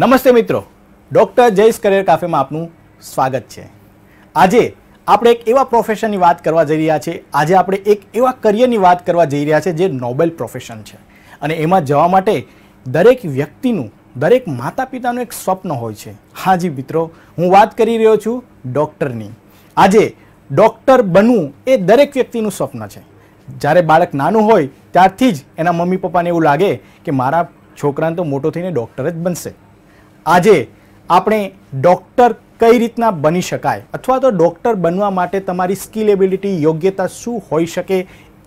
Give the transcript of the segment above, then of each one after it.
નમસ્તે મિત્રો doctor Jayesh career કાફેમાં આપનું સ્વાગત છે આજે આપણે એક એવા પ્રોફેશનની વાત કરવા જઈ રહ્યા છે આજે આપણે એક એવા કરિયરની વાત કરવા જઈ રહ્યા છે જે નોબેલ પ્રોફેશન છે અને એમાં જવા માટે દરેક વ્યક્તિનું દરેક માતા પિતાનું એક સ્વપ્ન હોય છે હા જી મિત્રો હું વાત કરી રહ્યો છું ડૉક્ટરની આજે ડૉક્ટર બનવું એ દરેક વ્યક્તિનું સ્વપ્ન છે જ્યારે બાળક નાનું હોય ત્યારથી જ એના મમ્મી પપ્પાને એવું લાગે કે મારા છોકરાને તો મોટો થઈને ડૉક્ટર જ બનશે આજે આપણે ડૉક્ટર કઈ રીતના બની શકાય અથવા તો ડૉક્ટર બનવા માટે તમારી સ્કિલેબિલિટી યોગ્યતા શું હોઈ શકે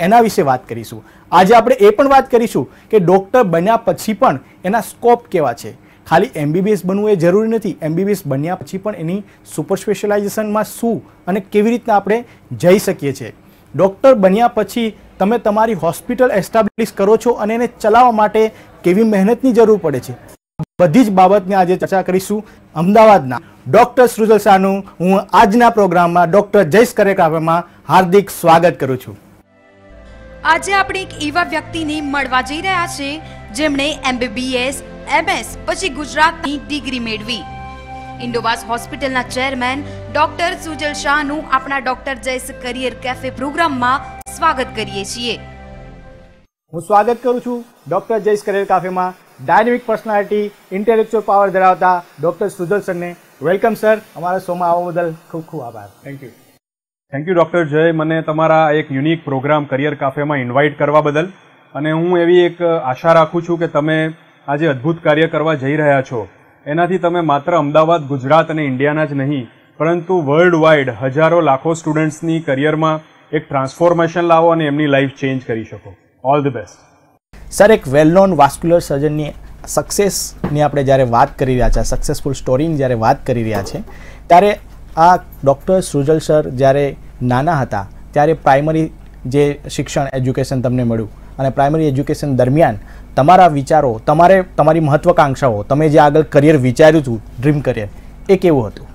એના વિશે વાત કરીશું આજે આપણે એ પણ વાત કરીશું કે ડૉક્ટર બન્યા પછી પણ એના સ્કોપ કેવા છે ખાલી એમબીબીએસ બનવું એ જરૂરી નથી એમબીબીએસ બન્યા પછી પણ એની સુપર સ્પેશિયલાઇઝેશનમાં શું અને કેવી રીતના આપણે જઈ શકીએ છીએ ડૉક્ટર બન્યા પછી તમે તમારી હોસ્પિટલ એસ્ટાબ્લિશ કરો છો અને એને ચલાવવા માટે કેવી મહેનતની જરૂર પડે છે બધી જ બાબતની આજે ચર્ચા કરીશું અમદાવાદના ડોક્ટર સૃજલ શાહનું હું આજના પ્રોગ્રામમાં ડૉક્ટર જયેશ કરેકામાં હાર્દિક સ્વાગત કરું છું આજે આપણે એક એવા વ્યક્તિને મળવા જઈ રહ્યા છે જેમણે એમબીબીએસ એમએસ પછી ગુજરાતની ડિગ્રી મેળવી ઇન્ડોવાસ હોસ્પિટલના ચેરમેન ડોક્ટર સુજલ શાહનું આપણા ડૉક્ટર જયેશ કરિયર કેફે પ્રોગ્રામમાં સ્વાગત કરીએ છીએ હું સ્વાગત કરું છું ડૉક્ટર જયેશ કરિયર કાફેમાં ડાયનેમિક પર્સનાલિટી ઇન્ટેલેક્ચ્યુઅલ પાવર ધરાવતા ડૉક્ટર સુજલ સરને વેલકમ સર અમારા શોમાં આવવા બદલ ખૂબ ખૂબ આભાર thank you thank you doctor Jay મને તમારા એક યુનિક પ્રોગ્રામ કરિયર કાફેમાં ઇન્વાઇટ કરવા બદલ અને હું એવી એક આશા રાખું છું કે તમે આજે અદ્ભુત કાર્ય કરવા જઈ રહ્યા છો એનાથી તમે માત્ર અમદાવાદ ગુજરાત અને ઇન્ડિયાના જ નહીં પરંતુ વર્લ્ડ વાઇડ હજારો લાખો સ્ટુડન્ટ્સની કરિયરમાં એક ટ્રાન્સફોર્મેશન લાવો અને એમની લાઈફ ચેન્જ કરી શકો ઓલ ધ બેસ્ટ સર એક વેલ નોન વાસ્ક્યુલર સર્જનની સક્સેસની આપણે જ્યારે વાત કરી રહ્યા છે સક્સેસફુલ સ્ટોરીની જ્યારે વાત કરી રહ્યા છે ત્યારે આ ડૉક્ટર સૃજલ સર જ્યારે નાના હતા ત્યારે પ્રાઇમરી જે શિક્ષણ એજ્યુકેશન તમને મળ્યું અને પ્રાઇમરી એજ્યુકેશન દરમિયાન તમારા વિચારો તમારે તમારી મહત્વકાંક્ષાઓ તમે જે આગળ કરિયર વિચાર્યું હતું ડ્રીમ કરિયર એ કેવું હતું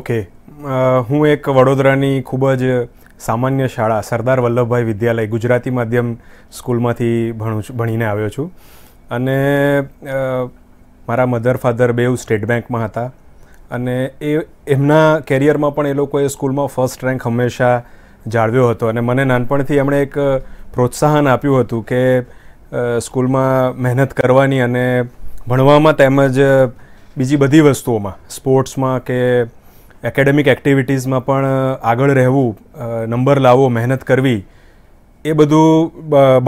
ઓકે હું એક વડોદરાની ખૂબ જ સામાન્ય શાળા સરદાર વલ્લભભાઈ વિદ્યાલય ગુજરાતી માધ્યમ સ્કૂલમાંથી ભણું ભણીને આવ્યો છું અને મારા મધર ફાધર બેઉ સ્ટેટ બેંકમાં હતા અને એ એમના કેરિયરમાં પણ એ લોકોએ સ્કૂલમાં ફર્સ્ટ રેન્ક હંમેશા જાળવ્યો હતો અને મને નાનપણથી એમણે એક પ્રોત્સાહન આપ્યું હતું કે સ્કૂલમાં મહેનત કરવાની અને ભણવામાં તેમજ બીજી બધી વસ્તુઓમાં સ્પોર્ટ્સમાં કે એકેડેમિક એક્ટિવિટીઝમાં પણ આગળ રહેવું નંબર લાવવો મહેનત કરવી એ બધું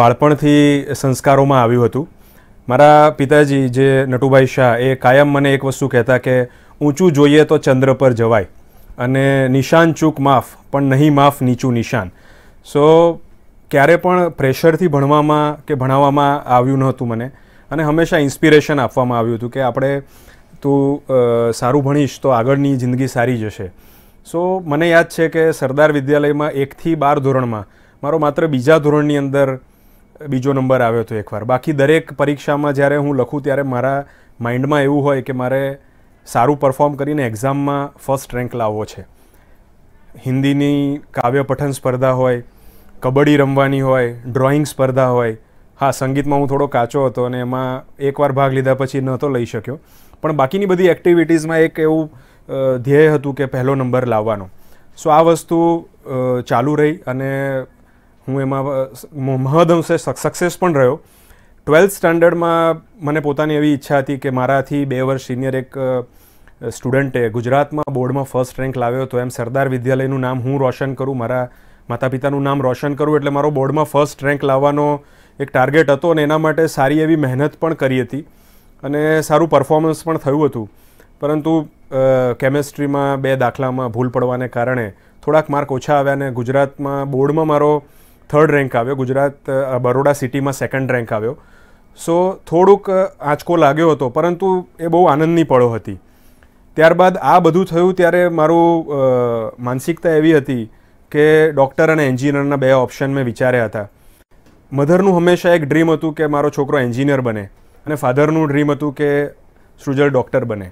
બાળપણથી સંસ્કારોમાં આવ્યું હતું મારા પિતાજી જે નટુભાઈ શાહ એ કાયમ મને એક વસ્તુ કહેતા કે ઊંચું જોઈએ તો ચંદ્ર પર જવાય અને નિશાન ચૂક માફ પણ નહીં માફ નીચું નિશાન સો ક્યારે પણ પ્રેશરથી ભણવામાં કે ભણાવવામાં આવ્યું નહોતું મને અને હંમેશા ઇન્સ્પિરેશન આપવામાં આવ્યું હતું કે આપણે તું સારું ભણીશ તો આગળની જિંદગી સારી જશે સો મને યાદ છે કે સરદાર વિદ્યાલયમાં એકથી બાર ધોરણમાં મારો માત્ર બીજા ધોરણની અંદર બીજો નંબર આવ્યો હતો એકવાર બાકી દરેક પરીક્ષામાં જ્યારે હું લખું ત્યારે મારા માઇન્ડમાં એવું હોય કે મારે સારું પરફોર્મ કરીને એક્ઝામમાં ફર્સ્ટ રેન્ક લાવવો છે હિન્દીની કાવ્ય પઠન સ્પર્ધા હોય કબડ્ડી રમવાની હોય ડ્રોઈંગ સ્પર્ધા હોય હા સંગીતમાં હું થોડો કાચો હતો અને એમાં એકવાર ભાગ લીધા પછી નહોતો લઈ શક્યો પણ બાકીની બધી એક્ટિવિટીઝમાં એક એવું ધ્યેય હતું કે પહેલો નંબર લાવવાનો સો આ વસ્તુ ચાલુ રહી અને હું એમાં મહદઅંશે સક્સેસ પણ રહ્યો ટ્વેલ્થ સ્ટાન્ડર્ડમાં મને પોતાની એવી ઈચ્છા હતી કે મારાથી બે વર્ષ સિનિયર એક સ્ટુડન્ટે ગુજરાતમાં બોર્ડમાં ફર્સ્ટ રેન્ક લાવ્યો હતો એમ સરદાર વિદ્યાલયનું નામ હું રોશન કરું મારા માતા પિતાનું નામ રોશન કરું એટલે મારો બોર્ડમાં ફર્સ્ટ રેન્ક લાવવાનો એક ટાર્ગેટ હતો અને એના માટે સારી એવી મહેનત પણ કરી હતી અને સારું પરફોર્મન્સ પણ થયું હતું પરંતુ કેમેસ્ટ્રીમાં બે દાખલામાં ભૂલ પડવાને કારણે થોડાક માર્ક ઓછા આવ્યા અને ગુજરાતમાં બોર્ડમાં મારો થર્ડ રેન્ક આવ્યો ગુજરાત બરોડા સિટીમાં સેકન્ડ રેન્ક આવ્યો સો થોડુંક આંચકો લાગ્યો હતો પરંતુ એ બહુ આનંદની પળો હતી ત્યારબાદ આ બધું થયું ત્યારે મારું માનસિકતા એવી હતી કે ડૉક્ટર અને એન્જિનિયરના બે ઓપ્શન મેં વિચાર્યા હતા મધરનું હંમેશા એક ડ્રીમ હતું કે મારો છોકરો એન્જિનિયર બને અને ફાધરનું ડ્રીમ હતું કે સૃજલ ડૉક્ટર બને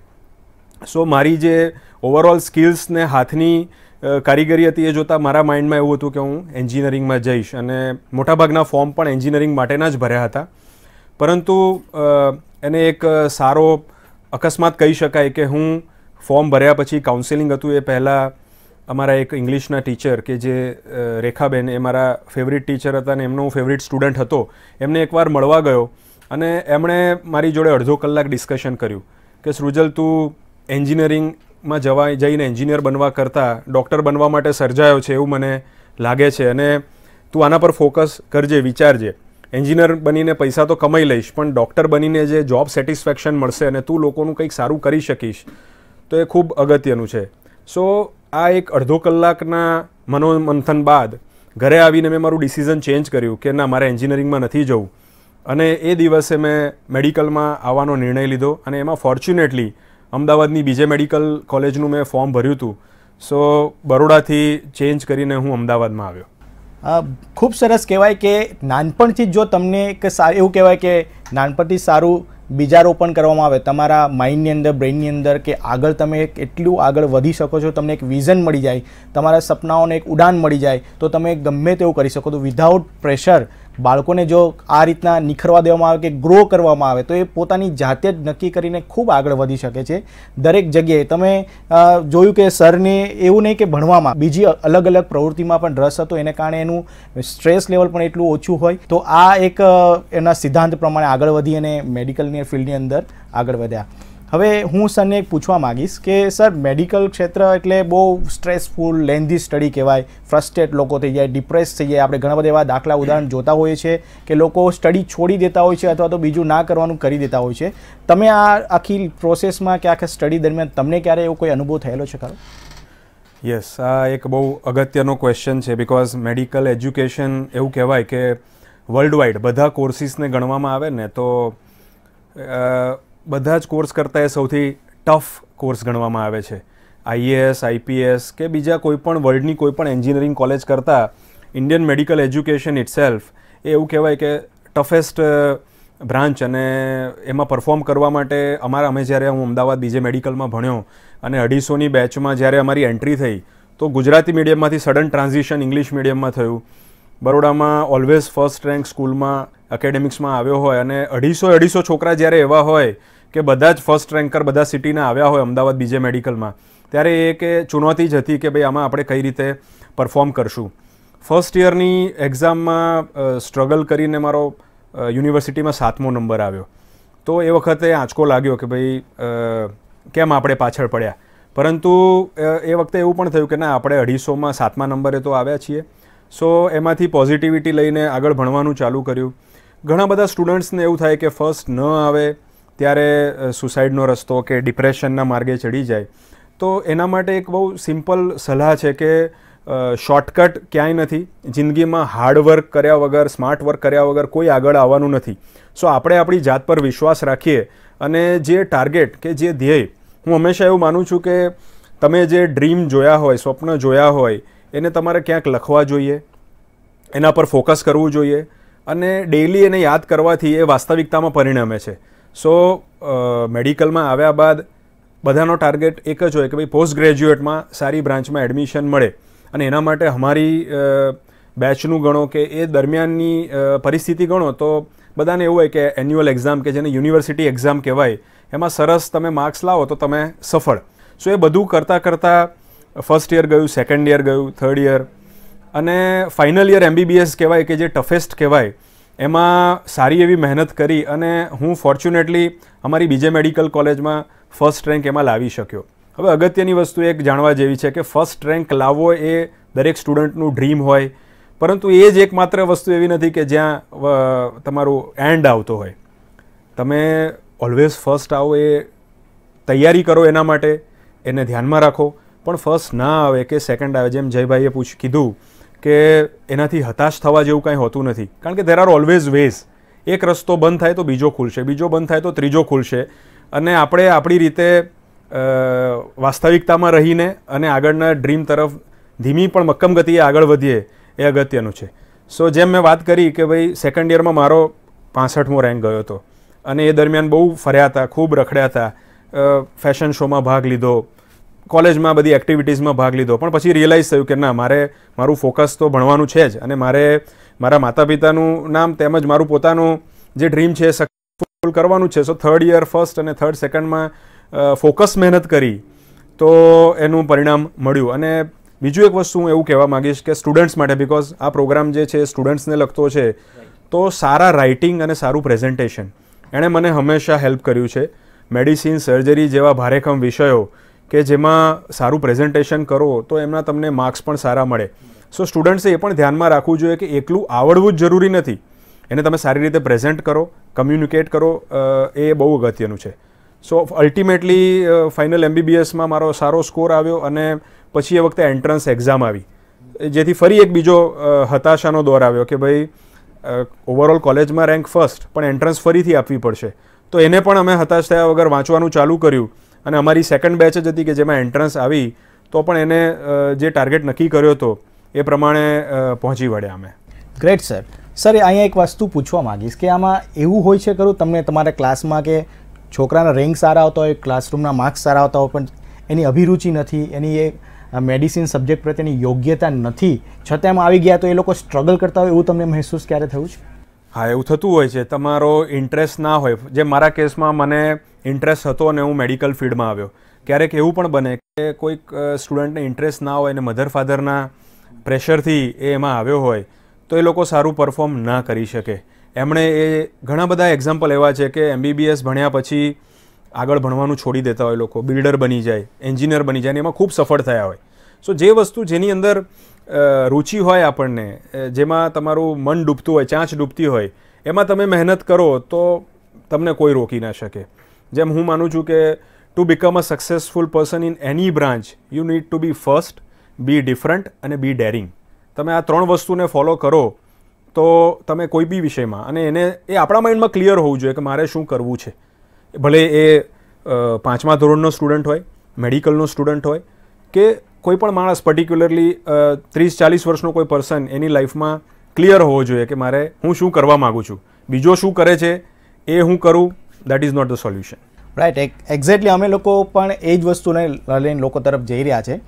સો મારી જે ઓવરઓલ સ્કિલ્સને હાથની કારીગરી હતી એ જોતાં મારા માઇન્ડમાં એવું હતું કે હું એન્જિનિયરિંગમાં જઈશ અને મોટાભાગના ફોર્મ પણ એન્જિનિયરિંગ માટેના જ ભર્યા હતા પરંતુ એને એક સારો અકસ્માત કહી શકાય કે હું ફોર્મ ભર્યા પછી કાઉન્સેલિંગ હતું એ પહેલાં અમારા એક ઇંગ્લિશના ટીચર કે જે રેખાબેન એ મારા ફેવરિટ ટીચર હતા અને એમનો હું ફેવરિટ સ્ટુડન્ટ હતો એમને એકવાર મળવા ગયો અને એમણે મારી જોડે અડધો કલાક ડિસ્કશન કર્યું કે સૃજલ તું એન્જિનિયરિંગમાં જવા જઈને એન્જિનિયર બનવા કરતાં ડૉક્ટર બનવા માટે સર્જાયો છે એવું મને લાગે છે અને તું આના પર ફોકસ કરજે વિચારજે એન્જિનિયર બનીને પૈસા તો કમાઈ લઈશ પણ ડૉક્ટર બનીને જે જોબ સેટિસ્ફેક્શન મળશે અને તું લોકોનું કંઈક સારું કરી શકીશ તો એ ખૂબ અગત્યનું છે સો આ એક અડધો કલાકના મનોમંથન બાદ ઘરે આવીને મેં મારું ડિસિઝન ચેન્જ કર્યું કે ના મારે એન્જિનિયરિંગમાં નથી જવું અને એ દિવસે મેં મેડિકલમાં આવવાનો નિર્ણય લીધો અને એમાં ફોર્ચ્યુનેટલી અમદાવાદની બીજે મેડિકલ કોલેજનું મેં ફોર્મ ભર્યું હતું સો બરોડાથી ચેન્જ કરીને હું અમદાવાદમાં આવ્યો ખૂબ સરસ કહેવાય કે નાનપણથી જ જો તમને એક એવું કહેવાય કે નાનપણથી સારું બીજારોપણ કરવામાં આવે તમારા માઇન્ડની અંદર બ્રેનની અંદર કે આગળ તમે કેટલું આગળ વધી શકો છો તમને એક વિઝન મળી જાય તમારા સપનાઓને એક ઉડાન મળી જાય તો તમે ગમે તેવું કરી શકો તો વિધાઉટ પ્રેશર બાળકોને જો આ રીતના નિખરવા દેવામાં આવે કે ગ્રો કરવામાં આવે તો એ પોતાની જાતે જ નક્કી કરીને ખૂબ આગળ વધી શકે છે દરેક જગ્યાએ તમે જોયું કે સરને એવું નહીં કે ભણવામાં બીજી અલગ અલગ પ્રવૃત્તિમાં પણ રસ હતો એને કારણે એનું સ્ટ્રેસ લેવલ પણ એટલું ઓછું હોય તો આ એક એના સિદ્ધાંત પ્રમાણે આગળ વધી અને મેડિકલની ફિલ્ડની અંદર આગળ વધ્યા હવે હું સરને એક પૂછવા માગીશ કે સર મેડિકલ ક્ષેત્ર એટલે બહુ સ્ટ્રેસફુલ લેન્ધી સ્ટડી કહેવાય ફ્રસ્ટ્રેટ લોકો થઈ જાય ડિપ્રેસ થઈ જાય આપણે ઘણા બધા એવા દાખલા ઉદાહરણ જોતા હોઈએ છીએ કે લોકો સ્ટડી છોડી દેતા હોય છે અથવા તો બીજું ના કરવાનું કરી દેતા હોય છે તમે આ આખી પ્રોસેસમાં કે આખા સ્ટડી દરમિયાન તમને ક્યારે એવો કોઈ અનુભવ થયેલો છે ખરો યસ આ એક બહુ અગત્યનો ક્વેશ્ચન છે બિકોઝ મેડિકલ એજ્યુકેશન એવું કહેવાય કે વર્લ્ડ વાઇડ બધા કોર્સીસને ગણવામાં આવે ને તો બધા જ કોર્સ કરતાં એ સૌથી ટફ કોર્સ ગણવામાં આવે છે આઈએએસ આઈપીએસ કે બીજા કોઈપણ વર્લ્ડની કોઈપણ એન્જિનિયરિંગ કોલેજ કરતાં ઇન્ડિયન મેડિકલ એજ્યુકેશન ઇટસેલ્ફ એ એવું કહેવાય કે ટફેસ્ટ બ્રાન્ચ અને એમાં પરફોર્મ કરવા માટે અમારા અમે જ્યારે હું અમદાવાદ બીજે મેડિકલમાં ભણ્યો અને અઢીસોની બેચમાં જ્યારે અમારી એન્ટ્રી થઈ તો ગુજરાતી મીડિયમમાંથી સડન ટ્રાન્ઝિશન ઇંગ્લિશ મીડિયમમાં થયું બરોડામાં ઓલવેઝ ફર્સ્ટ રેન્ક સ્કૂલમાં એકેડેમિક્સમાં આવ્યો હોય અને અઢીસો અઢીસો છોકરા જ્યારે એવા હોય કે બધા જ ફર્સ્ટ રેન્કર બધા સિટીના આવ્યા હોય અમદાવાદ બીજે મેડિકલમાં ત્યારે એ કે ચુનૌતી જ હતી કે ભાઈ આમાં આપણે કઈ રીતે પરફોર્મ કરશું ફર્સ્ટ યરની એક્ઝામમાં સ્ટ્રગલ કરીને મારો યુનિવર્સિટીમાં સાતમો નંબર આવ્યો તો એ વખતે આંચકો લાગ્યો કે ભાઈ કેમ આપણે પાછળ પડ્યા પરંતુ એ વખતે એવું પણ થયું કે ના આપણે અઢીસોમાં સાતમા નંબરે તો આવ્યા છીએ સો એમાંથી પોઝિટિવિટી લઈને આગળ ભણવાનું ચાલુ કર્યું ઘણા બધા સ્ટુડન્ટ્સને એવું થાય કે ફર્સ્ટ ન આવે ત્યારે સુસાઇડનો રસ્તો કે ડિપ્રેશનના માર્ગે ચડી જાય તો એના માટે એક બહુ સિમ્પલ સલાહ છે કે શોર્ટકટ ક્યાંય નથી જિંદગીમાં હાર્ડવર્ક કર્યા વગર સ્માર્ટ વર્ક કર્યા વગર કોઈ આગળ આવવાનું નથી સો આપણે આપણી જાત પર વિશ્વાસ રાખીએ અને જે ટાર્ગેટ કે જે ધ્યેય હું હંમેશા એવું માનું છું કે તમે જે ડ્રીમ જોયા હોય સ્વપ્ન જોયા હોય એને તમારે ક્યાંક લખવા જોઈએ એના પર ફોકસ કરવું જોઈએ અને ડેઇલી એને યાદ કરવાથી એ વાસ્તવિકતામાં પરિણમે છે સો મેડિકલમાં આવ્યા બાદ બધાનો ટાર્ગેટ એક જ હોય કે ભાઈ પોસ્ટ ગ્રેજ્યુએટમાં સારી બ્રાન્ચમાં એડમિશન મળે અને એના માટે અમારી બેચનું ગણો કે એ દરમિયાનની પરિસ્થિતિ ગણો તો બધાને એવું હોય કે એન્યુઅલ એક્ઝામ કે જેને યુનિવર્સિટી એક્ઝામ કહેવાય એમાં સરસ તમે માર્ક્સ લાવો તો તમે સફળ સો એ બધું કરતાં કરતાં ફર્સ્ટ યર ગયું સેકન્ડ યર ગયું થર્ડ યર અને ફાઇનલ યર એમબીબીએસ કહેવાય કે જે ટફેસ્ટ કહેવાય એમાં સારી એવી મહેનત કરી અને હું ફોર્ચ્યુનેટલી અમારી બીજે મેડિકલ કોલેજમાં ફર્સ્ટ રેન્ક એમાં લાવી શક્યો હવે અગત્યની વસ્તુ એક જાણવા જેવી છે કે ફર્સ્ટ રેન્ક લાવવો એ દરેક સ્ટુડન્ટનું ડ્રીમ હોય પરંતુ એ જ એકમાત્ર વસ્તુ એવી નથી કે જ્યાં તમારું એન્ડ આવતો હોય તમે ઓલવેઝ ફર્સ્ટ આવો એ તૈયારી કરો એના માટે એને ધ્યાનમાં રાખો પણ ફર્સ્ટ ના આવે કે સેકન્ડ આવે જેમ જયભાઈએ પૂછ કીધું કે એનાથી હતાશ થવા જેવું કાંઈ હોતું નથી કારણ કે દેર આર ઓલવેઝ વેઝ એક રસ્તો બંધ થાય તો બીજો ખુલશે બીજો બંધ થાય તો ત્રીજો ખુલશે અને આપણે આપણી રીતે વાસ્તવિકતામાં રહીને અને આગળના ડ્રીમ તરફ ધીમી પણ મક્કમ ગતિએ આગળ વધીએ એ અગત્યનું છે સો જેમ મેં વાત કરી કે ભાઈ સેકન્ડ યરમાં મારો પાસઠમો રેન્ક ગયો હતો અને એ દરમિયાન બહુ ફર્યા હતા ખૂબ રખડ્યા હતા ફેશન શોમાં ભાગ લીધો કોલેજમાં બધી એક્ટિવિટીઝમાં ભાગ લીધો પણ પછી રિયલાઇઝ થયું કે ના મારે મારું ફોકસ તો ભણવાનું છે જ અને મારે મારા માતા પિતાનું નામ તેમજ મારું પોતાનું જે ડ્રીમ છે એ સક્સેસફુલ કરવાનું છે સો થર્ડ યર ફર્સ્ટ અને થર્ડ સેકન્ડમાં ફોકસ મહેનત કરી તો એનું પરિણામ મળ્યું અને બીજું એક વસ્તુ હું એવું કહેવા માગીશ કે સ્ટુડન્ટ્સ માટે બિકોઝ આ પ્રોગ્રામ જે છે સ્ટુડન્ટ્સને લગતો છે તો સારા રાઇટિંગ અને સારું પ્રેઝન્ટેશન એણે મને હંમેશા હેલ્પ કર્યું છે મેડિસિન સર્જરી જેવા ભારેખમ વિષયો કે જેમાં સારું પ્રેઝન્ટેશન કરો તો એમના તમને માર્ક્સ પણ સારા મળે સો સ્ટુડન્ટ્સે એ પણ ધ્યાનમાં રાખવું જોઈએ કે એકલું આવડવું જ જરૂરી નથી એને તમે સારી રીતે પ્રેઝન્ટ કરો કમ્યુનિકેટ કરો એ બહુ અગત્યનું છે સો અલ્ટિમેટલી ફાઇનલ એમબીબીએસમાં મારો સારો સ્કોર આવ્યો અને પછી એ વખતે એન્ટ્રન્સ એક્ઝામ આવી જેથી ફરી એક બીજો હતાશાનો દોર આવ્યો કે ભાઈ ઓવરઓલ કોલેજમાં રેન્ક ફર્સ્ટ પણ એન્ટ્રન્સ ફરીથી આપવી પડશે તો એને પણ અમે હતાશ થયા વગર વાંચવાનું ચાલુ કર્યું અને અમારી સેકન્ડ બેચ જ હતી કે જેમાં એન્ટ્રન્સ આવી તો પણ એને જે ટાર્ગેટ નક્કી કર્યો હતો એ પ્રમાણે પહોંચી વળ્યા અમે ગ્રેટ સર સર અહીંયા એક વસ્તુ પૂછવા માગીશ કે આમાં એવું હોય છે ખરું તમને તમારા ક્લાસમાં કે છોકરાના રેન્ક સારા આવતા હોય ક્લાસરૂમના માર્ક્સ સારા આવતા હોય પણ એની અભિરુચિ નથી એની એ મેડિસિન સબ્જેક્ટ પ્રત્યેની યોગ્યતા નથી છતાં એમ આવી ગયા તો એ લોકો સ્ટ્રગલ કરતા હોય એવું તમને મહેસૂસ ક્યારે થયું છે હા એવું થતું હોય છે તમારો ઇન્ટરેસ્ટ ના હોય જે મારા કેસમાં મને ઇન્ટરેસ્ટ હતો અને હું મેડિકલ ફિલ્ડમાં આવ્યો ક્યારેક એવું પણ બને કે કોઈક સ્ટુડન્ટને ઇન્ટરેસ્ટ ના હોય અને મધર ફાધરના પ્રેશરથી એ એમાં આવ્યો હોય તો એ લોકો સારું પરફોર્મ ના કરી શકે એમણે એ ઘણા બધા એક્ઝામ્પલ એવા છે કે એમબીબીએસ ભણ્યા પછી આગળ ભણવાનું છોડી દેતા હોય લોકો બિલ્ડર બની જાય એન્જિનિયર બની જાય અને એમાં ખૂબ સફળ થયા હોય સો જે વસ્તુ જેની અંદર રુચિ હોય આપણને જેમાં તમારું મન ડૂબતું હોય ચાંચ ડૂબતી હોય એમાં તમે મહેનત કરો તો તમને કોઈ રોકી ના શકે જેમ હું માનું છું કે to become a successful person in any branch you need to be first be different અને બી ડેરિંગ તમે આ ત્રણ વસ્તુને ફોલો કરો તો તમે કોઈ બી વિષયમાં અને એને એ આપણા માઇન્ડમાં ક્લિયર હોવું જોઈએ કે મારે શું કરવું છે ભલે એ પાંચમા ધોરણનો સ્ટુડન્ટ હોય મેડિકલનો સ્ટુડન્ટ હોય કે કોઈ પણ માણસ પર્ટિક્યુલરલી ત્રીસ ચાલીસ વર્ષનો કોઈ પર્સન એની લાઈફમાં ક્લિયર હોવો જોઈએ કે મારે હું શું કરવા માગું છું બીજો શું કરે છે એ હું કરું that is not the solution right exactly અમે લોકો પણ એ જ વસ્તુને લઈને લોકો તરફ જઈ રહ્યા છે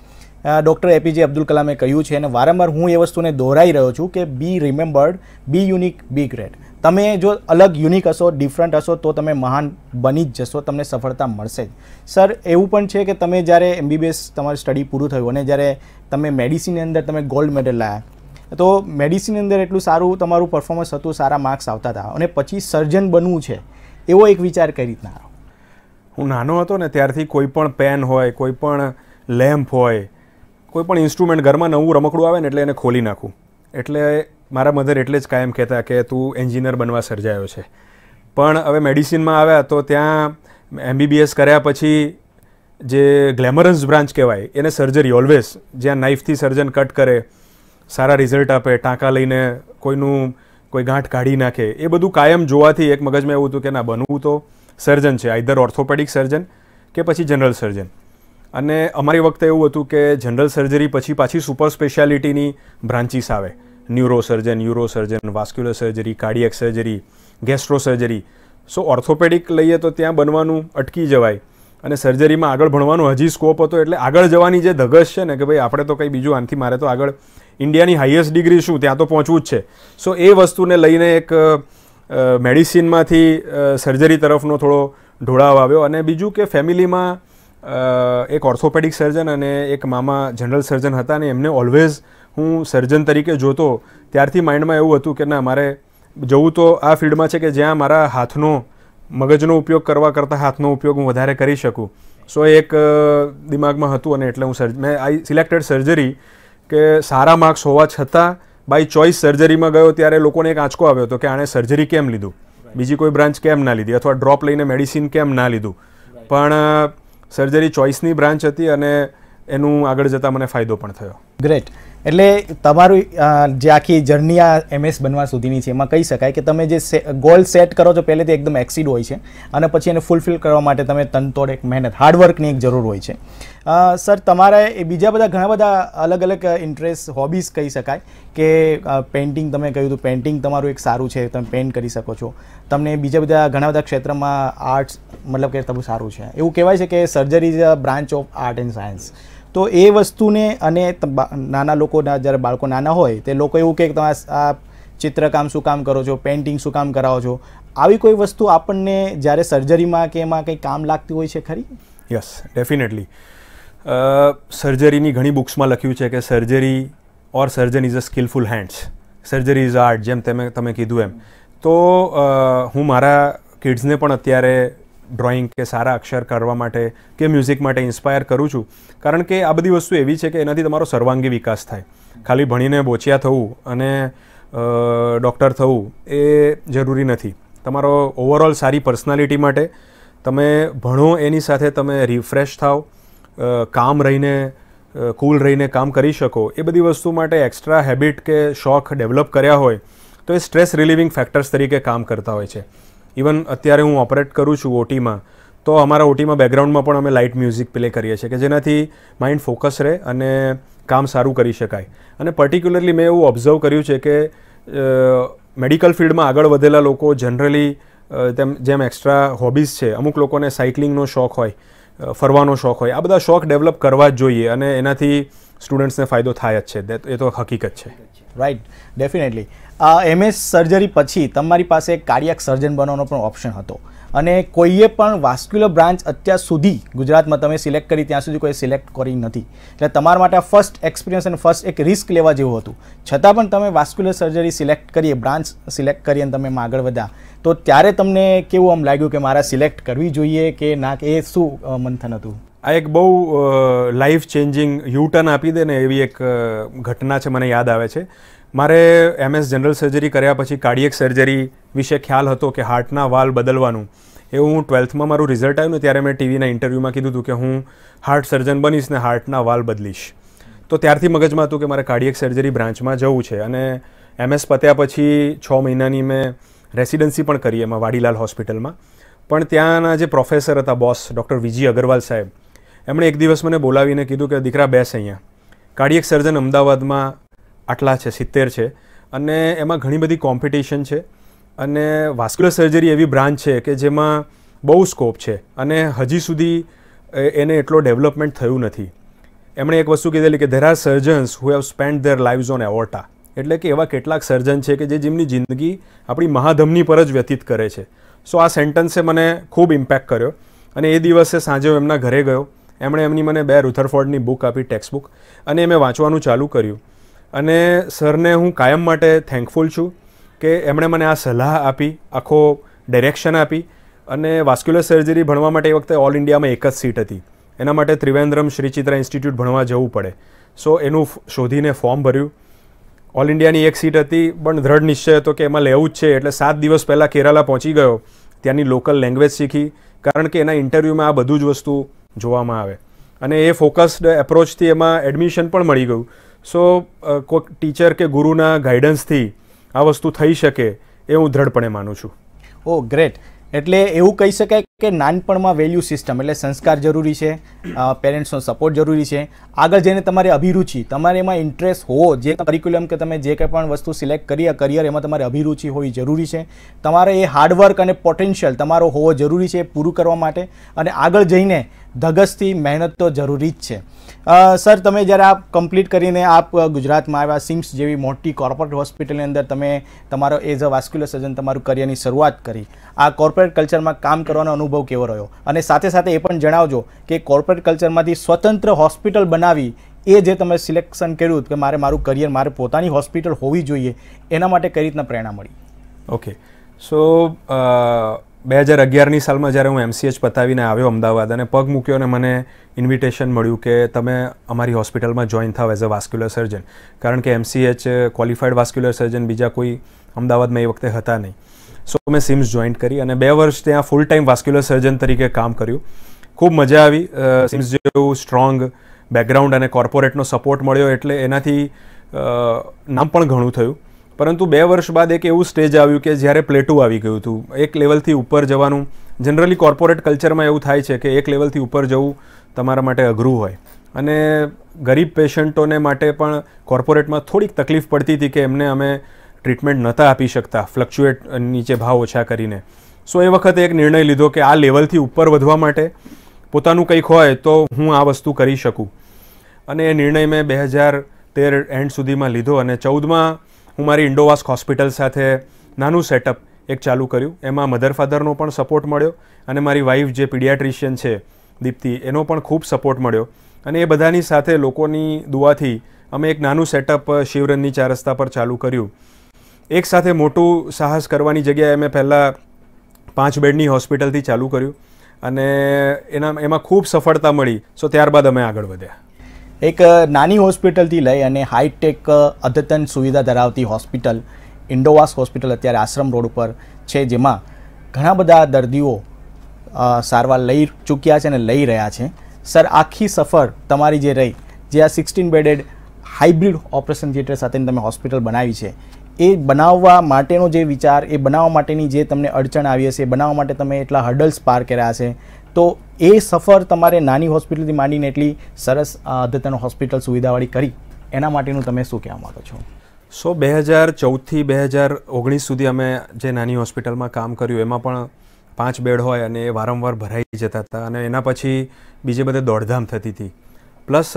ડૉક્ટર એપીજે અબ્દુલ કલામે કહ્યું છે અને વારંવાર હું એ વસ્તુને દોહરાઈ રહ્યો છું કે બી રિમેમ્બર્ડ બી યુનિક બી ગ્રેટ તમે જો અલગ યુનિક હશો ડિફરન્ટ હશો તો તમે મહાન બની જ જશો તમને સફળતા મળશે જ સર એવું પણ છે કે તમે જ્યારે એમબીબીએસ તમારું સ્ટડી પૂરું થયું અને જ્યારે તમે મેડિસિનની અંદર તમે ગોલ્ડ મેડલ લાવ્યા તો મેડિસિનની અંદર એટલું સારું તમારું પરફોર્મન્સ હતું સારા માર્ક્સ આવતા હતા અને પછી સર્જન બનવું છે એવો એક વિચાર કઈ રીતના હું નાનો હતો ને ત્યારથી કોઈ પણ પેન હોય કોઈ પણ લેમ્પ હોય કોઈ પણ ઇન્સ્ટ્રુમેન્ટ ઘરમાં નવું રમકડું આવે ને એટલે એને ખોલી નાખું એટલે મારા મધર એટલે જ કાયમ કહેતા કે તું એન્જિનિયર બનવા સર્જાયો છે પણ હવે મેડિસિનમાં આવ્યા તો ત્યાં એમબીબીએસ કર્યા પછી જે ગ્લેમરન્સ બ્રાન્ચ કહેવાય એને સર્જરી ઓલવેઝ જ્યાં નાઇફથી સર્જન કટ કરે સારા રિઝલ્ટ આપે ટાંકા લઈને કોઈનું કોઈ ગાંઠ કાઢી નાખે એ બધું કાયમ જોવાથી એક મગજમાં એવું હતું કે ના બનવું તો સર્જન છે આઈધર ઓર્થોપેડિક સર્જન કે પછી જનરલ સર્જન અને અમારી વખતે એવું હતું કે જનરલ સર્જરી પછી પાછી સુપર સ્પેશિયાલિટીની બ્રાન્ચીસ આવે neurosurgeon urosurgeon vascular surgery cardiac surgery gastro surgery so orthopaedic લઈએ તો ત્યાં બનવાનું અટકી જવાય અને સર્જરીમાં આગળ ભણવાનું હજી સ્કોપ હતો એટલે આગળ જવાની જે ધગશ છે ને કે ભાઈ આપણે તો કંઈ બીજું આનથી મારે તો આગળ ઇન્ડિયાની હાઈએસ્ટ ડિગ્રી શું ત્યાં તો પહોંચવું જ છે સો એ વસ્તુને લઈને એક મેડિસિનમાંથી સર્જરી તરફનો થોડો ઢોળાવ આવ્યો અને બીજું કે ફેમિલીમાં એક ઓર્થોપેડિક સર્જન અને એક મામા જનરલ સર્જન હતા ને એમને ઓલવેઝ હું સર્જન તરીકે જોતો ત્યારથી માઇન્ડમાં એવું હતું કે ના મારે જવું તો આ ફિલ્ડમાં છે કે જ્યાં મારા હાથનો મગજનો ઉપયોગ કરવા કરતાં હાથનો ઉપયોગ હું વધારે કરી શકું સો એક દિમાગમાં હતું અને એટલે હું સર્જ મેં આઈ સિલેક્ટેડ સર્જરી કે સારા માર્ક્સ હોવા છતાં બાય ચોઇસ સર્જરીમાં ગયો ત્યારે લોકોને એક આંચકો આવ્યો હતો કે આણે સર્જરી કેમ લીધું બીજી કોઈ બ્રાન્ચ કેમ ના લીધી અથવા ડ્રોપ લઈને મેડિસિન કેમ ના લીધું પણ સર્જરી ચોઇસની બ્રાન્ચ હતી અને એનું આગળ જતાં મને ફાયદો પણ થયો ગ્રેટ એટલે તમારું જે આખી જર્ની આ એમએસ બનવા સુધીની છે એમાં કહી શકાય કે તમે જે ગોલ સેટ કરો છો પહેલેથી એકદમ એક્સિડ હોય છે અને પછી એને ફૂલફિલ કરવા માટે તમે તનતોડ એક મહેનત હાર્ડવર્કની એક જરૂર હોય છે સર તમારા એ બીજા બધા ઘણા બધા અલગ અલગ ઇન્ટરેસ્ટ હોબીઝ કહી શકાય કે પેઇન્ટિંગ તમે કહ્યું હતું પેઇન્ટિંગ તમારું એક સારું છે તમે પેઇન્ટ કરી શકો છો તમને બીજા બધા ઘણા બધા ક્ષેત્રમાં આર્ટ્સ મતલબ કે તમારું સારું છે એવું કહેવાય છે કે surgery is a branch of art and science તો એ વસ્તુને અને નાના લોકોના જ્યારે બાળકો નાના હોય તે લોકો એવું કહે કે તમે આ ચિત્રકામ શું કામ કરો છો પેઇન્ટિંગ શું કામ કરાવો છો આવી કોઈ વસ્તુ આપણને જ્યારે સર્જરીમાં કે એમાં કંઈ કામ લાગતી હોય છે ખરી યસ ડેફિનેટલી સર્જરીની ઘણી બુક્સમાં લખ્યું છે કે surgery or surgeon is a skilful hands surgery is art જેમ તમે તમે કીધું એમ તો હું મારા કિડ્સને પણ અત્યારે ડ્રોઈંગ કે સારા અક્ષર કરવા માટે કે મ્યુઝિક માટે ઇન્સ્પાયર કરું છું કારણ કે આ બધી વસ્તુ એવી છે કે એનાથી તમારો સર્વાંગી વિકાસ થાય ખાલી ભણીને બોચિયા થવું અને ડૉક્ટર થવું એ જરૂરી નથી તમારો ઓવરઓલ સારી પર્સનાલિટી માટે તમે ભણો એની સાથે તમે રિફ્રેશ થાઓ કામ રહીને કૂલ રહીને કામ કરી શકો એ બધી વસ્તુ માટે એક્સ્ટ્રા હેબિટ કે શોખ ડેવલપ કર્યા હોય તો એ સ્ટ્રેસ રિલીવિંગ ફેક્ટર્સ તરીકે કામ કરતા હોય છે ઇવન અત્યારે હું ઓપરેટ કરું છું ઓટીમાં તો અમારા ઓટીમાં બેકગ્રાઉન્ડમાં પણ અમે લાઇટ મ્યુઝિક પ્લે કરીએ છીએ કે જેનાથી માઇન્ડ ફોકસ રહે અને કામ સારું કરી શકાય અને પર્ટિક્યુલરલી મેં એવું ઓબ્ઝર્વ કર્યું છે કે મેડિકલ ફિલ્ડમાં આગળ વધેલા લોકો જનરલી તેમ જેમ એક્સ્ટ્રા હોબીઝ છે અમુક લોકોને સાઇકલિંગનો શોખ હોય ફરવાનો શોખ હોય આ બધા શોખ ડેવલપ કરવા જ જોઈએ અને એનાથી સ્ટુડન્ટ્સને ફાયદો થાય જ છે એ તો હકીકત છે રાઈટ ડેફિનેટલી એમએસ સર્જરી પછી તમારી પાસે કાર્યક સર્જન બનવાનો પણ ઓપ્શન હતો અને કોઈએ પણ વાસ્ક્યુલર બ્રાન્ચ અત્યાર સુધી ગુજરાતમાં તમે સિલેક્ટ કરી ત્યાં સુધી કોઈ સિલેક્ટ કરી નથી એટલે તમારા માટે ફર્સ્ટ એક્સપિરિયન્સ અને ફર્સ્ટ એક રિસ્ક લેવા જેવું હતું છતાં પણ તમે વાસ્ક્યુલર સર્જરી સિલેક્ટ કરીએ બ્રાન્ચ સિલેક્ટ કરી અને તમે આગળ વધ્યા તો ત્યારે તમને કેવું આમ લાગ્યું કે મારા સિલેક્ટ કરવી જોઈએ કે ના કે એ શું મંથન હતું આ એક બહુ લાઈફ ચેન્જિંગ યુટર્ન આપી દે ને એવી એક ઘટના છે મને યાદ આવે છે મારે એમએસ જનરલ સર્જરી કર્યા પછી કાર્ડિયક સર્જરી વિશે ખ્યાલ હતો કે હાર્ટના વાલ બદલવાનું એ હું ટ્વેલ્થમાં મારું રિઝલ્ટ આવ્યું ને ત્યારે મેં ટીવીના ઇન્ટરવ્યૂમાં કીધું હતું કે હું હાર્ટ સર્જન બનીશ ને હાર્ટના વાલ બદલીશ તો ત્યારથી મગજમાં હતું કે મારે કાર્ડિયક સર્જરી બ્રાન્ચમાં જવું છે અને એમએસ પત્યા પછી છ મહિનાની મેં રેસિડન્સી પણ કરી એમાં વાડીલાલ હોસ્પિટલમાં પણ ત્યાંના જે પ્રોફેસર હતા બોસ ડૉક્ટર વિજી અગરવાલ સાહેબ એમણે એક દિવસ મને બોલાવીને કીધું કે દીકરા બેસ અહીંયા કાર્ડિયક સર્જન અમદાવાદમાં આટલા છે સિત્તેર છે અને એમાં ઘણી બધી કોમ્પિટિશન છે અને વાસ્ક્યુલર સર્જરી એવી બ્રાન્ચ છે કે જેમાં બહુ સ્કોપ છે અને હજી સુધી એને એટલો ડેવલપમેન્ટ થયું નથી એમણે એક વસ્તુ કીધેલી કે there are surgeons who have spend their lives on aorta એટલે કે એવા કેટલાક સર્જન છે કે જે જેમની જિંદગી આપણી મહાધમની પર જ વ્યતીત કરે છે સો આ સેન્ટન્સે મને ખૂબ ઇમ્પેક્ટ કર્યો અને એ દિવસે સાંજે હું એમના ઘરે ગયો એમણે એમની મને બે રુથરફોર્ડની બુક આપી ટેક્સ્ટ બુક અને મેં વાંચવાનું ચાલુ કર્યું અને સરને હું કાયમ માટે થેન્કફુલ છું કે એમણે મને આ સલાહ આપી આખો ડિરેક્શન આપી અને વાસ્ક્યુલર સર્જરી ભણવા માટે એ વખતે ઓલ ઇન્ડિયામાં એક જ સીટ હતી એના માટે ત્રિવેન્દ્રમ શ્રી ચિત્રા ઇન્સ્ટિટ્યૂટ ભણવા જવું પડે સો એનું શોધીને ફોર્મ ભર્યું ઓલ ઇન્ડિયાની એક સીટ હતી પણ દ્રઢ નિશ્ચય હતો કે એમાં લેવું જ છે એટલે સાત દિવસ પહેલાં કેરાલા પહોંચી ગયો ત્યાંની લોકલ લેંગ્વેજ શીખી કારણ કે એના ઇન્ટરવ્યૂમાં આ બધું જ વસ્તુ જોવામાં આવે અને એ ફોકસ્ડ એપ્રોચથી એમાં એડમિશન પણ મળી ગયું સો કોઈક ટીચર કે ગુરુના ગાઈડન્સથી આ વસ્તુ થઈ શકે એ હું દ્રઢપણે માનું છું ઓ ગ્રેટ એટલે એવું કહી શકાય કે નાનપણમાં વેલ્યુ સિસ્ટમ એટલે સંસ્કાર જરૂરી છે પેરેન્ટ્સનો સપોર્ટ જરૂરી છે આગળ જઈને તમારે અભિરુચિ તમારે એમાં ઇન્ટરેસ્ટ હોવો જે કરિક્યુલમ કે તમે જે કંઈ પણ વસ્તુ સિલેક્ટ કરી કરિયર એમાં તમારે અભિરુચિ હોવી જરૂરી છે તમારે એ હાર્ડવર્ક અને પોટેન્શિયલ તમારો હોવો જરૂરી છે પૂરું કરવા માટે અને આગળ જઈને ધગસથી મહેનત તો જરૂરી જ છે સર તમે જ્યારે આ કમ્પ્લીટ કરીને આપ ગુજરાતમાં આવ્યા સિમ્સ જેવી મોટી કોર્પોરેટ હોસ્પિટલની અંદર તમે તમારો એઝ અ વાસ્ક્યુલર સર્જન તમારું કરિયરની શરૂઆત કરી આ કોર્પોરેટ કલ્ચરમાં કામ કરવાનો અનુભવ કેવો રહ્યો અને સાથે સાથે એ પણ જણાવજો કે કોર્પોરેટ કલ્ચરમાંથી સ્વતંત્ર હોસ્પિટલ બનાવી એ જે તમે સિલેક્શન કર્યું કે મારે મારું કરિયર મારે પોતાની હોસ્પિટલ હોવી જોઈએ એના માટે કઈ રીતના પ્રેરણા મળી ઓકે સો બે હજાર અગિયારની સાલમાં જ્યારે હું એમસીએચ પતાવીને આવ્યો અમદાવાદ અને પગ મૂક્યો અને મને ઇન્વિટેશન મળ્યું કે તમે અમારી હોસ્પિટલમાં જોઈન થાવ એઝ અ વાસ્ક્યુલર સર્જન કારણ કે એમસીએચ ક્વોલિફાઈડ વાસ્ક્યુલર સર્જન બીજા કોઈ અમદાવાદમાં એ વખતે હતા નહીં સો મેં સિમ્સ જોઈન કરી અને બે વર્ષ ત્યાં ફૂલ ટાઈમ વાસ્ક્યુલર સર્જન તરીકે કામ કર્યું ખૂબ મજા આવી સિમ્સ જેવું સ્ટ્રોંગ બેકગ્રાઉન્ડ અને કોર્પોરેટનો સપોર્ટ મળ્યો એટલે એનાથી નામ પણ ઘણું થયું પરંતુ બે વર્ષ બાદ એક એવું સ્ટેજ આવ્યું કે જ્યારે પ્લેટો આવી ગયું હતું એક લેવલથી ઉપર જવાનું જનરલી કોર્પોરેટ કલ્ચરમાં એવું થાય છે કે એક લેવલથી ઉપર જવું તમારા માટે અઘરું હોય અને ગરીબ પેશન્ટોને માટે પણ કોર્પોરેટમાં થોડીક તકલીફ પડતી હતી કે એમને અમે ટ્રીટમેન્ટ નહોતા આપી શકતા ફ્લક્ચ્યુએટ નીચે ભાવ ઓછા કરીને સો એ વખતે એક નિર્ણય લીધો કે આ લેવલથી ઉપર વધવા માટે પોતાનું કંઈક હોય તો હું આ વસ્તુ કરી શકું અને એ નિર્ણય મેં બે હજાર તેર એન્ડ સુધીમાં લીધો અને ચૌદમાં હું મારી ઇન્ડોવાસ્ક હોસ્પિટલ સાથે નાનું સેટઅપ એક ચાલુ કર્યું એમાં મધર ફાધરનો પણ સપોર્ટ મળ્યો અને મારી વાઈફ જે પીડિયાટ્રિશિયન છે દીપ્તિ એનો પણ ખૂબ સપોર્ટ મળ્યો અને એ બધાની સાથે લોકોની દુઆથી અમે એક નાનું સેટઅપ શિવરનની ચાર રસ્તા પર ચાલુ કર્યું એક સાથે મોટું સાહસ કરવાની જગ્યાએ મેં પહેલાં પાંચ બેડની હોસ્પિટલથી ચાલુ કર્યું અને એના એમાં ખૂબ સફળતા મળી સો ત્યારબાદ અમે આગળ વધ્યા એક નાની હોસ્પિટલથી લઈ અને હાઈટેક અદ્યતન સુવિધા ધરાવતી હોસ્પિટલ ઇન્ડોવાસ હોસ્પિટલ અત્યારે આશ્રમ રોડ ઉપર છે જેમાં ઘણા બધા દર્દીઓ સારવાર લઈ ચૂક્યા છે અને લઈ રહ્યા છે સર આખી સફર તમારી જે રહી જે આ sixteen bedded hybrid operation theatre સાથેની તમે હોસ્પિટલ બનાવી છે એ બનાવવા માટેનો જે વિચાર એ બનાવવા માટેની જે તમને અડચણ આવી હશે એ બનાવવા માટે તમે એટલા હર્ડલ્સ પાર કર્યા છે તો એ સફર તમારે નાની હોસ્પિટલથી માંડીને એટલી સરસ અદ્યતન હોસ્પિટલ સુવિધાવાળી કરી એના માટેનું તમે શું કહેવા માગો છો સો બે હજાર ચૌદથી બે હજાર ઓગણીસ સુધી અમે જે નાની હોસ્પિટલમાં કામ કર્યું એમાં પણ પાંચ બેડ હોય અને એ વારંવાર ભરાઈ જતા હતા અને એના પછી બીજે બધે દોડધામ થતી હતી પ્લસ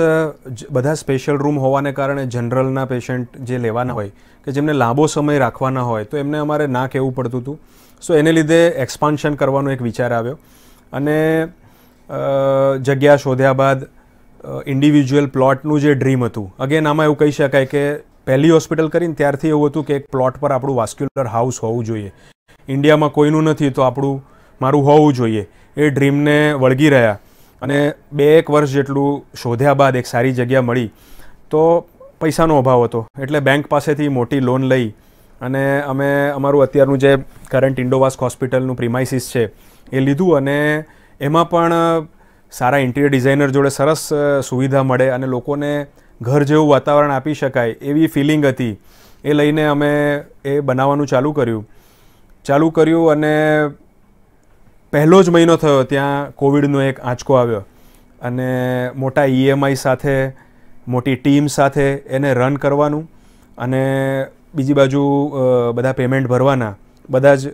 બધા સ્પેશિયલ રૂમ હોવાને કારણે જનરલના પેશન્ટ જે લેવાના હોય કે જેમને લાંબો સમય રાખવાના હોય તો એમને અમારે ના કહેવું પડતું હતું સો એને લીધે એક્સપાન્શન કરવાનો એક વિચાર આવ્યો અને જગ્યા શોધ્યા બાદ ઇન્ડિવિજ્યુઅલ પ્લોટનું જે ડ્રીમ હતું અગેન આમાં એવું કહી શકાય કે પહેલી હોસ્પિટલ કરીને ત્યારથી એવું હતું કે એક પ્લોટ પર આપણું વાસ્ક્યુલર હાઉસ હોવું જોઈએ ઇન્ડિયામાં કોઈનું નથી તો આપણું મારું હોવું જોઈએ એ ડ્રીમને વળગી રહ્યા અને બે એક વર્ષ જેટલું શોધ્યા બાદ એક સારી જગ્યા મળી તો પૈસાનો અભાવ હતો એટલે બેંક પાસેથી મોટી લોન લઈ અને અમે અમારું અત્યારનું જે કરંટ ઇન્ડોવાસ્ક હોસ્પિટલનું પ્રિમાઇસિસ છે એ લીધું અને એમાં પણ સારા ઇન્ટિરિયર ડિઝાઇનર જોડે સરસ સુવિધા મળે અને લોકોને ઘર જેવું વાતાવરણ આપી શકાય એવી ફિલિંગ હતી એ લઈને અમે એ બનાવવાનું ચાલુ કર્યું ચાલુ કર્યું અને પહેલો જ મહિનો થયો ત્યાં કોવિડનો એક આંચકો આવ્યો અને મોટા ઈએમઆઈ e સાથે મોટી ટીમ સાથે એને રન કરવાનું અને બીજી બાજુ બધા પેમેન્ટ ભરવાના બધા જ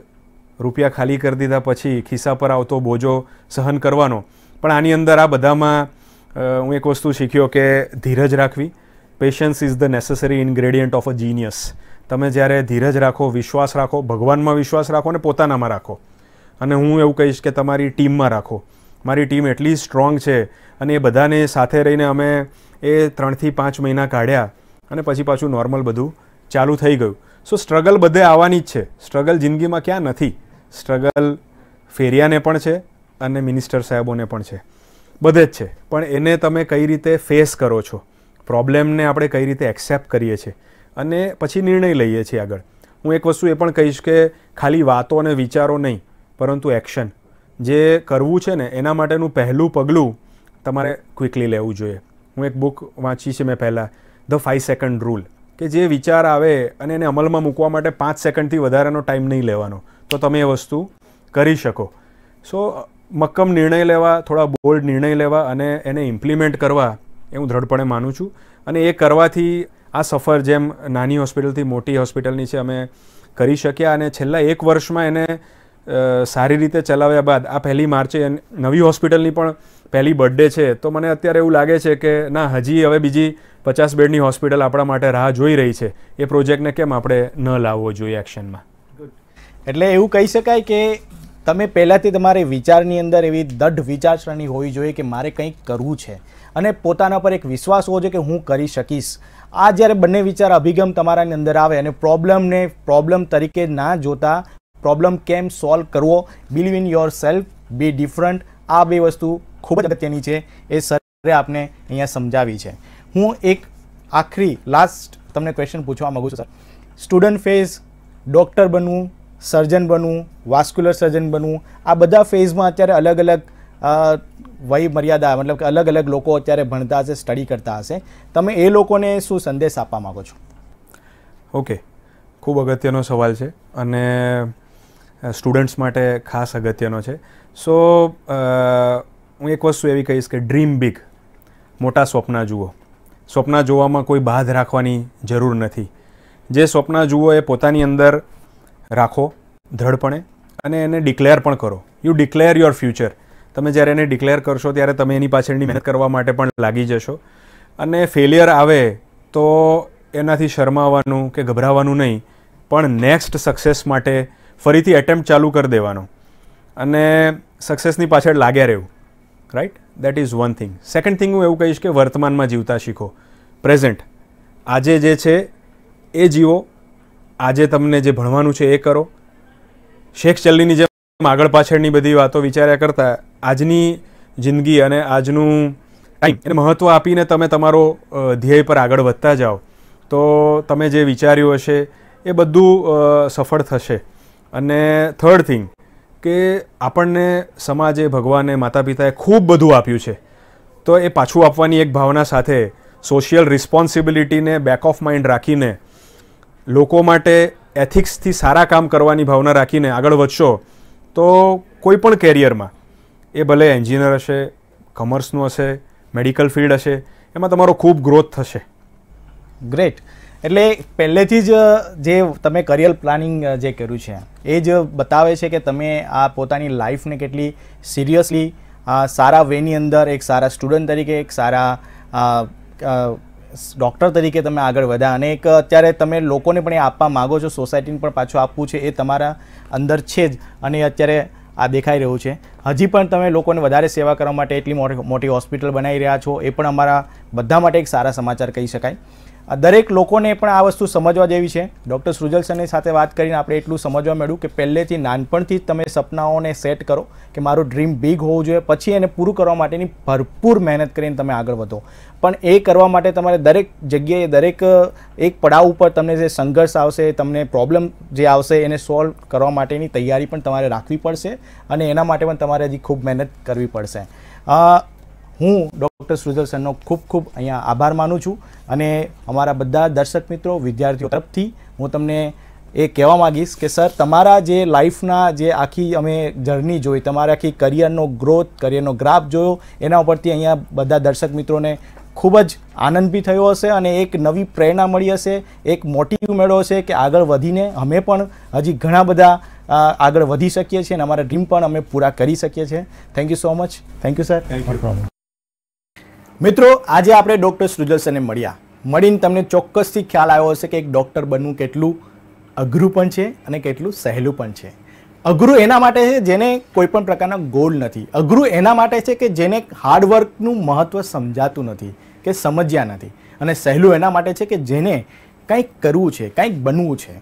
રૂપિયા ખાલી કરી દીધા પછી ખિસ્સા પર આવતો બોજો સહન કરવાનો પણ આની અંદર આ બધામાં હું એક વસ્તુ શીખ્યો કે ધીરજ રાખવી patience is the necessary ingredient of a genius તમે જ્યારે ધીરજ રાખો વિશ્વાસ રાખો ભગવાનમાં વિશ્વાસ રાખો અને પોતાનામાં રાખો અને હું એવું કહીશ કે તમારી ટીમમાં રાખો મારી ટીમ એટલી સ્ટ્રોંગ છે અને એ બધાને સાથે રહીને અમે એ ત્રણથી પાંચ મહિના કાઢ્યા અને પછી પાછું નોર્મલ બધું ચાલુ થઈ ગયું સો સ્ટ્રગલ બધે આવવાની જ છે સ્ટ્રગલ જિંદગીમાં ક્યાં નથી સ્ટ્રગલ ફેરિયાને પણ છે અને મિનિસ્ટર સાહેબોને પણ છે બધે જ છે પણ એને તમે કઈ રીતે ફેસ કરો છો પ્રોબ્લેમને આપણે કઈ રીતે એક્સેપ્ટ કરીએ છીએ અને પછી નિર્ણય લઈએ છીએ આગળ હું એક વસ્તુ એ પણ કહીશ કે ખાલી વાતો અને વિચારો નહીં પરંતુ એક્શન જે કરવું છે ને એના માટેનું પહેલું પગલું તમારે ક્વિકલી લેવું જોઈએ હું એક બુક વાંચી છે મેં પહેલાં ધ ફાઇવ સેકન્ડ રૂલ કે જે વિચાર આવે અને એને અમલમાં મૂકવા માટે પાંચ સેકન્ડથી વધારાનો ટાઈમ નહીં લેવાનો તો તમે એ વસ્તુ કરી શકો સો મક્કમ નિર્ણય લેવા થોડા બોલ્ડ નિર્ણય લેવા અને એને ઇમ્પ્લિમેન્ટ કરવા એ હું દ્રઢપણે માનું છું અને એ કરવાથી આ સફર જેમ નાની હોસ્પિટલથી મોટી હોસ્પિટલની છે અમે કરી શક્યા અને છેલ્લા એક વર્ષમાં એને સારી રીતે ચલાવ્યા બાદ આ પહેલી માર્ચે નવી હોસ્પિટલની પણ પહેલી બર્થડે છે તો મને અત્યારે એવું લાગે છે કે ના હજી હવે બીજી પચાસ બેડની હોસ્પિટલ આપણા માટે રાહ જોઈ રહી છે એ પ્રોજેક્ટને કેમ આપણે ન લાવવો જોઈએ એક્શનમાં એટલે એવું કહી શકાય કે તમે પહેલાંથી તમારે વિચારની અંદર એવી દઢ વિચારસરણી હોવી જોઈએ કે મારે કંઈક કરવું છે અને પોતાના પર એક વિશ્વાસ હોવો જોઈએ કે હું કરી શકીશ આ જ્યારે બંને વિચાર અભિગમ તમારાની અંદર આવે અને પ્રોબ્લેમને પ્રોબ્લેમ તરીકે ના જોતા પ્રોબ્લેમ કેમ સોલ્વ કરવો believe in yourself be different આ બે વસ્તુ ખૂબ જ અગત્યની છે એ સરે આપને અહીંયા સમજાવી છે હું એક આખરી લાસ્ટ તમને ક્વેશ્ચન પૂછવા માગું છું સર સ્ટુડન્ટ ફેઝ ડૉક્ટર બનવું સર્જન બનવું વાસ્ક્યુલર સર્જન બનવું આ બધા ફેઝમાં અત્યારે અલગ અલગ વય મર્યાદા મતલબ કે અલગ અલગ લોકો અત્યારે ભણતા હશે સ્ટડી કરતા હશે તમે એ લોકોને શું સંદેશ આપવા માગો છો ઓકે ખૂબ અગત્યનો સવાલ છે અને સ્ટુડન્ટ્સ માટે ખાસ અગત્યનો છે સો હું એક વસ્તુ એવી કહીશ કે ડ્રીમ બિગ મોટા સ્વપ્ન જુઓ સ્વપ્ન જોવામાં કોઈ બાધ રાખવાની જરૂર નથી જે સ્વપ્ન જુઓ એ પોતાની અંદર રાખો દ્રઢપણે અને એને ડિક્લેર પણ કરો યુ ડિક્લેર યોર ફ્યુચર તમે જ્યારે એને ડિક્લેર કરશો ત્યારે તમે એની પાછળની મહેનત કરવા માટે પણ લાગી જશો અને ફેલિયર આવે તો એનાથી શરમાવાનું કે ગભરાવાનું નહીં પણ નેક્સ્ટ સક્સેસ માટે ફરીથી એટેમ્પ્ટ ચાલુ કરી દેવાનો અને સક્સેસની પાછળ લાગ્યા રહેવું right that is one thing second thing હું એવું કહીશ કે વર્તમાનમાં જીવતા શીખો પ્રેઝન્ટ આજે જે છે એ જીવો આજે તમને જે ભણવાનું છે એ કરો શેખ ચલ્લીની જેમ આગળ પાછળની બધી વાતો વિચાર્યા કરતાં આજની જિંદગી અને આજનું એને મહત્ત્વ આપીને તમે તમારો ધ્યેય પર આગળ વધતા જાઓ તો તમે જે વિચાર્યું હશે એ બધું સફળ થશે અને થર્ડ થિંગ કે આપણને સમાજે ભગવાને માતા પિતાએ ખૂબ બધું આપ્યું છે તો એ પાછું આપવાની એક ભાવના સાથે સોશિયલ રિસ્પોન્સિબિલિટીને બેક ઓફ માઇન્ડ રાખીને લોકો માટે એથિક્સથી સારા કામ કરવાની ભાવના રાખીને આગળ વધશો તો કોઈ પણ કેરિયરમાં એ ભલે એન્જિનિયર હશે કોમર્સનું હશે મેડિકલ ફિલ્ડ હશે એમાં તમારો ખૂબ ગ્રોથ થશે ગ્રેટ એટલે પહેલેથી જ જે તમે કરિયર પ્લાનિંગ જે કર્યું છે એ જ બતાવે છે કે તમે આ પોતાની લાઈફને કેટલી સિરિયસલી સારા વેની અંદર એક સારા સ્ટુડન્ટ તરીકે એક સારા ડૉક્ટર તરીકે તમે આગળ વધ્યા અને એક અત્યારે તમે લોકોને પણ એ આપવા માગો છો સોસાયટીને પણ પાછું આપવું છે એ તમારા અંદર છે જ અને અત્યારે આ દેખાઈ રહ્યું છે હજી પણ તમે લોકોને વધારે સેવા કરવા માટે એટલી મોટી હોસ્પિટલ બનાવી રહ્યા છો એ પણ અમારા બધા માટે એક સારા સમાચાર કહી શકાય આ દરેક લોકોને પણ આ વસ્તુ સમજવા જેવી છે ડૉક્ટર સૃજલ સરની સાથે વાત કરીને આપણે એટલું સમજવા મળ્યું કે પહેલેથી નાનપણથી જ તમે સપનાઓને સેટ કરો કે મારું ડ્રીમ બિગ હોવું જોઈએ પછી એને પૂરું કરવા માટેની ભરપૂર મહેનત કરીને તમે આગળ વધો પણ એ કરવા માટે તમારે દરેક જગ્યાએ દરેક એક પડાવ ઉપર તમને જે સંઘર્ષ આવશે તમને પ્રોબ્લેમ જે આવશે એને સોલ્વ કરવા માટેની તૈયારી પણ તમારે રાખવી પડશે અને એના માટે પણ તમારે હજી ખૂબ મહેનત કરવી પડશે હું ડૉક્ટર સૃજલ ખૂબ ખૂબ અહીંયા આભાર માનું છું અને અમારા બધા દર્શક મિત્રો વિદ્યાર્થીઓ તરફથી હું તમને એ કહેવા માગીશ કે સર તમારા જે લાઈફના જે આખી અમે જર્ની જોઈ તમારી આખી કરિયરનો ગ્રોથ કરિયરનો ગ્રાફ જોયો એના ઉપરથી અહીંયા બધા દર્શક મિત્રોને ખૂબ જ આનંદ બી થયો હશે અને એક નવી પ્રેરણા મળી હશે એક મોટિવ મેળો હશે કે આગળ વધીને અમે પણ હજી ઘણા બધા આગળ વધી શકીએ છીએ અને અમારા ડ્રીમ પણ અમે પૂરા કરી શકીએ છીએ thank you so much thank you sir thank you મિત્રો આજે આપણે ડૉક્ટર સૃજલ મળ્યા મળીને તમને ચોક્કસથી ખ્યાલ આવ્યો હશે કે એક ડૉક્ટર બનવું કેટલું અઘરું પણ છે અને કેટલું સહેલું પણ છે અઘરું એના માટે છે જેને કોઈપણ પ્રકારના ગોલ નથી અઘરું એના માટે છે કે જેને હાર્ડવર્કનું મહત્ત્વ સમજાતું નથી કે સમજ્યા નથી અને સહેલું એના માટે છે કે જેને કંઈક કરવું છે કંઈક બનવું છે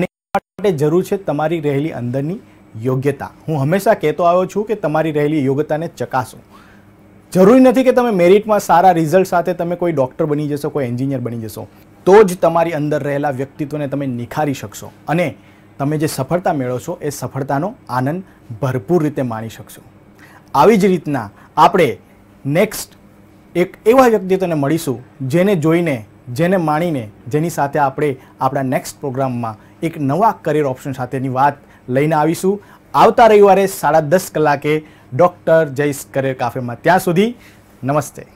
અને માટે જરૂર છે તમારી રહેલી અંદરની યોગ્યતા હું હંમેશા કહેતો આવ્યો છું કે તમારી રહેલી યોગ્યતાને ચકાસો જરૂરી નથી કે તમે મેરિટમાં સારા રિઝલ્ટ સાથે તમે કોઈ ડૉક્ટર બની જશો કોઈ એન્જિનિયર બની જશો તો જ તમારી અંદર રહેલા વ્યક્તિત્વને તમે નિખારી શકશો અને તમે જે સફળતા મેળવશો એ સફળતાનો આનંદ ભરપૂર રીતે માણી શકશો આવી જ રીતના આપણે નેક્સ્ટ એક એવા વ્યક્તિત્વને મળીશું જેને જોઈને જેને માણીને જેની સાથે આપણે આપણા નેક્સ્ટ પ્રોગ્રામમાં એક નવા કરિયર ઓપ્શન સાથેની વાત લઈને આવીશું આવતા રવિવારે સાડા દસ કલાકે ડૉક્ટર જયેશ કરેર કાફેમાં ત્યાં સુધી નમસ્તે